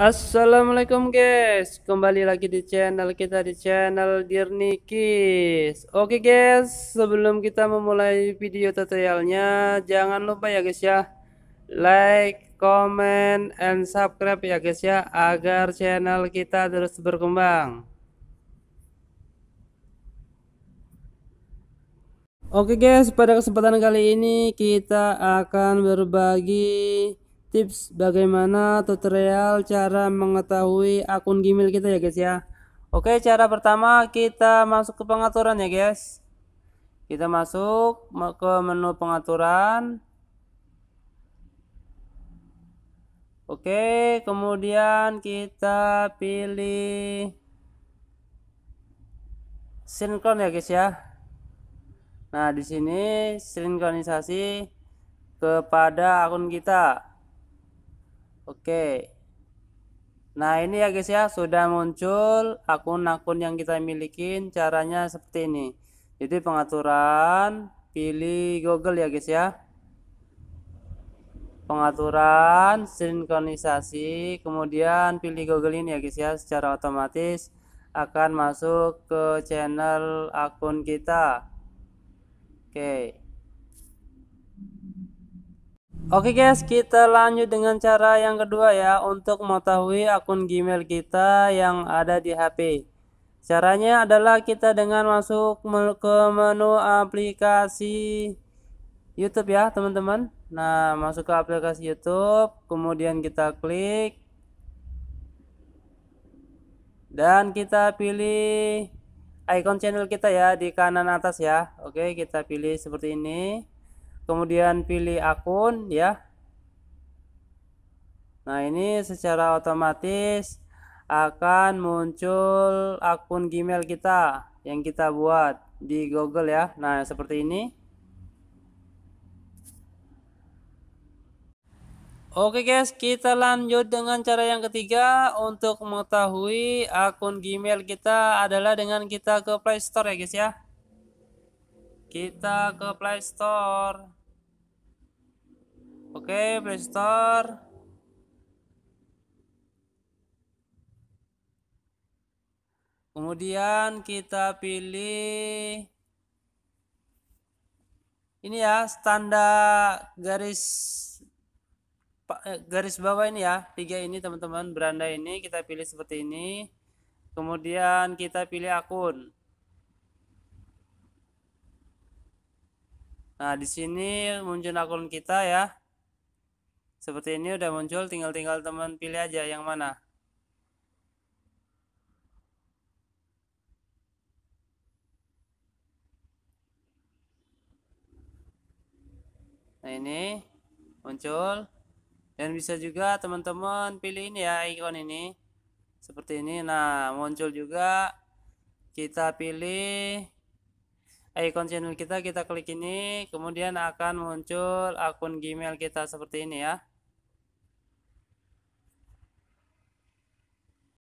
Assalamualaikum guys Kembali lagi di channel kita di channel Dirnikis Oke guys sebelum kita memulai video tutorialnya Jangan lupa ya guys ya Like, comment, and subscribe ya guys ya Agar channel kita terus berkembang Oke guys pada kesempatan kali ini kita akan berbagi tips bagaimana tutorial cara mengetahui akun Gmail kita ya guys ya. Oke, cara pertama kita masuk ke pengaturan ya guys. Kita masuk ke menu pengaturan. Oke, kemudian kita pilih sinkron ya guys ya. Nah, di sini sinkronisasi kepada akun kita. Oke. Nah, ini ya guys ya, sudah muncul akun-akun yang kita miliki. Caranya seperti ini. Jadi pengaturan, pilih Google ya guys ya. Pengaturan, sinkronisasi, kemudian pilih Google ini ya guys ya, secara otomatis akan masuk ke channel akun kita. Oke. Okay. Oke okay guys, kita lanjut dengan cara yang kedua ya untuk mengetahui akun Gmail kita yang ada di HP. Caranya adalah kita dengan masuk ke menu aplikasi YouTube ya, teman-teman. Nah, masuk ke aplikasi YouTube, kemudian kita klik dan kita pilih icon channel kita ya di kanan atas ya. Oke, okay, kita pilih seperti ini kemudian pilih akun ya nah ini secara otomatis akan muncul akun Gmail kita yang kita buat di Google ya nah seperti ini Oke guys, kita lanjut dengan cara yang ketiga untuk mengetahui akun Gmail kita adalah dengan kita ke playstore ya guys ya kita ke Play Store oke okay, Play Store kemudian kita pilih ini ya standar garis eh, garis bawah ini ya tiga ini teman-teman beranda ini kita pilih seperti ini kemudian kita pilih akun Nah, di sini muncul akun kita ya. Seperti ini udah muncul, tinggal-tinggal teman pilih aja yang mana. Nah, ini muncul dan bisa juga teman-teman pilih ini ya ikon ini. Seperti ini. Nah, muncul juga kita pilih icon channel kita kita klik ini kemudian akan muncul akun Gmail kita seperti ini ya